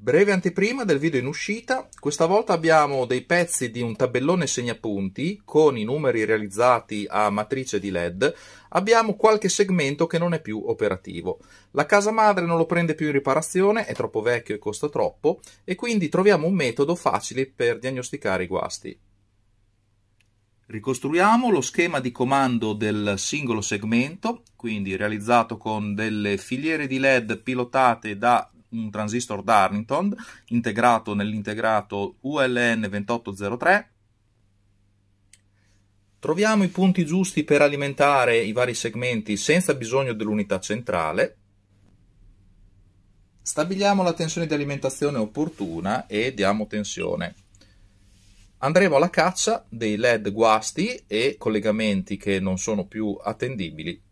Breve anteprima del video in uscita, questa volta abbiamo dei pezzi di un tabellone segnapunti con i numeri realizzati a matrice di LED, abbiamo qualche segmento che non è più operativo. La casa madre non lo prende più in riparazione, è troppo vecchio e costa troppo, e quindi troviamo un metodo facile per diagnosticare i guasti. Ricostruiamo lo schema di comando del singolo segmento, quindi realizzato con delle filiere di LED pilotate da un transistor Darlington integrato nell'integrato ULN2803. Troviamo i punti giusti per alimentare i vari segmenti senza bisogno dell'unità centrale. Stabiliamo la tensione di alimentazione opportuna e diamo tensione andremo alla caccia dei led guasti e collegamenti che non sono più attendibili